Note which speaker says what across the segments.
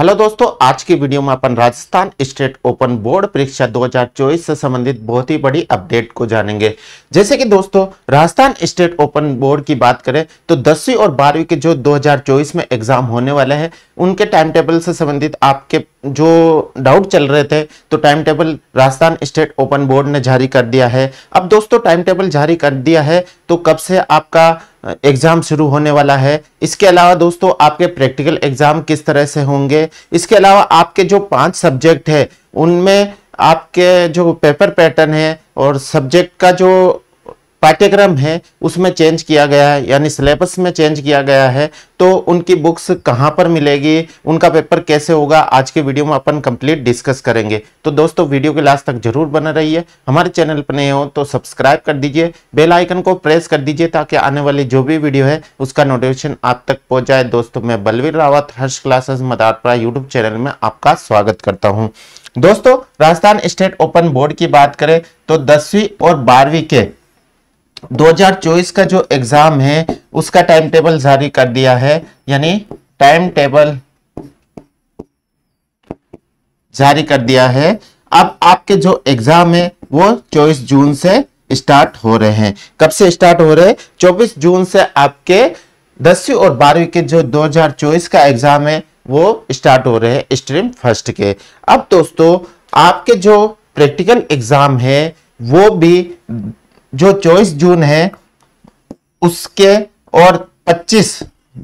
Speaker 1: hello दोस्तों आज की वीडियो में अपन राजस्थान स्टेट ओपन बोर्ड परीक्षा 2024 से संबंधित बहुत ही बड़ी अपडेट को जानेंगे जैसे कि दोस्तों राजस्थान स्टेट ओपन बोर्ड की बात करें तो दसवीं और बारहवीं के जो 2024 में एग्जाम होने वाले हैं उनके टाइम टेबल से संबंधित आपके जो डाउट चल रहे थे तो time table Rajasthan state open board ने जारी कर दिया है अब दोस्तों टाइम टेबल जारी कर दिया है तो कब से आपका एग्ज़ाम शुरू होने वाला है इसके अलावा दोस्तों आपके प्रैक्टिकल एग्ज़ाम किस तरह से होंगे इसके अलावा आपके जो पांच सब्जेक्ट है उनमें आपके जो पेपर पैटर्न है और सब्जेक्ट का जो पाठ्यक्रम है उसमें चेंज किया गया है यानी सिलेबस में चेंज किया गया है तो उनकी बुक्स कहाँ पर मिलेगी उनका पेपर कैसे होगा आज के वीडियो में अपन कंप्लीट डिस्कस करेंगे तो दोस्तों वीडियो के लास्ट तक जरूर बना रहिए हमारे चैनल पर नए हो तो सब्सक्राइब कर दीजिए बेल आइकन को प्रेस कर दीजिए ताकि आने वाली जो भी वीडियो है उसका नोटिफिकेशन आप तक पहुँच जाए दोस्तों मैं Balveer Rawat Harsh classes Madarpara YouTube channel में आपका स्वागत करता हूँ दोस्तों राजस्थान स्टेट ओपन बोर्ड की बात करें तो दसवीं और बारहवीं के 2024 का जो एग्ज़ाम है उसका टाइम टेबल जारी कर दिया है यानी टाइम टेबल जारी कर दिया है अब आपके जो एग्ज़ाम है वो 24 जून से स्टार्ट हो रहे हैं कब से स्टार्ट हो रहे हैं 24 जून से आपके दसवीं और बारहवीं के जो 2024 का एग्ज़ाम है वो स्टार्ट हो रहे हैं स्ट्रीम फर्स्ट के अब दोस्तों आपके जो प्रैक्टिकल एग्ज़ाम है वो भी जो चौबीस जून है उसके और 25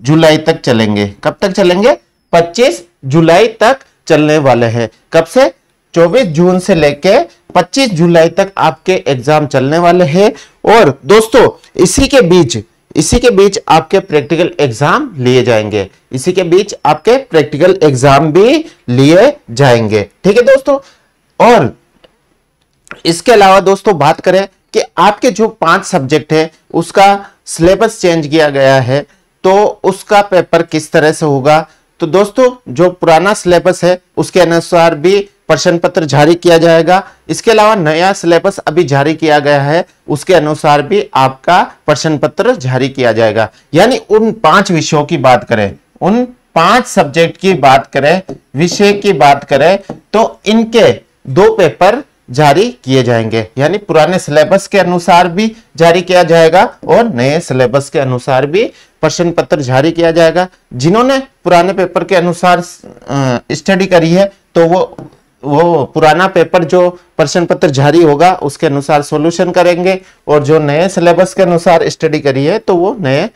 Speaker 1: जुलाई तक चलेंगे कब तक चलेंगे 25 जुलाई तक चलने वाले हैं कब से 24 जून से लेके 25 जुलाई तक आपके एग्जाम चलने वाले हैं और दोस्तों इसी के बीच इसी के बीच आपके प्रैक्टिकल एग्जाम लिए जाएंगे इसी के बीच आपके प्रैक्टिकल एग्जाम भी लिए जाएंगे ठीक है दोस्तों और इसके अलावा दोस्तों बात करें कि आपके जो पांच सब्जेक्ट है उसका सिलेबस चेंज किया गया है तो उसका पेपर किस तरह से होगा तो दोस्तों जो पुराना सिलेबस है उसके अनुसार भी प्रश्न पत्र जारी किया जाएगा इसके अलावा नया सिलेबस अभी जारी किया गया है उसके अनुसार भी आपका प्रश्न पत्र जारी किया जाएगा यानी उन पांच विषयों की बात करें उन पांच सब्जेक्ट की बात करें विषय की बात करें तो इनके दो पेपर जारी किए जाएंगे यानी पुराने सिलेबस के अनुसार भी जारी किया जाएगा और नए सिलेबस के अनुसार भी प्रश्न पत्र जारी किया जाएगा जिन्होंने पुराने पेपर के अनुसार स्टडी करी है तो वो वो पुराना पेपर जो प्रश्न पत्र जारी होगा उसके अनुसार सॉल्यूशन करेंगे और जो नए सिलेबस के अनुसार स्टडी करी है तो वो नए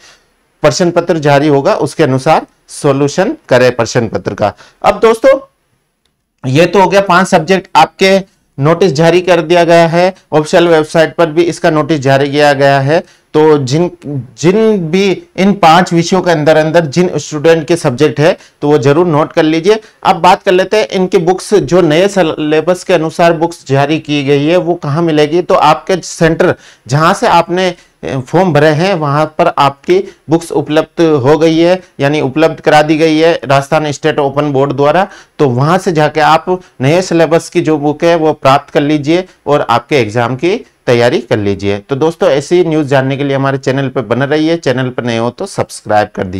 Speaker 1: प्रश्न पत्र जारी होगा उसके अनुसार सॉल्यूशन करे प्रश्न पत्र का अब दोस्तों ये तो हो गया पांच सब्जेक्ट आपके नोटिस जारी कर दिया गया है ऑफिशियल वेबसाइट पर भी इसका नोटिस जारी किया गया है तो जिन जिन भी इन पांच विषयों के अंदर अंदर जिन स्टूडेंट के सब्जेक्ट है तो वो जरूर नोट कर लीजिए अब बात कर लेते हैं इनकी बुक्स जो नए सिलेबस के अनुसार बुक्स जारी की गई है वो कहाँ मिलेगी तो आपके सेंटर जहाँ से आपने फॉर्म भरे हैं वहाँ पर आपकी बुक्स उपलब्ध हो गई है यानी उपलब्ध करा दी गई है राजस्थान स्टेट ओपन बोर्ड द्वारा तो वहाँ से जाके आप नए सिलेबस की जो बुक है वो प्राप्त कर लीजिए और आपके एग्जाम की तैयारी कर लीजिए तो दोस्तों ऐसी न्यूज़ जानने के लिए हमारे चैनल पर बन रही है चैनल पर नए हो तो सब्सक्राइब कर दीजिए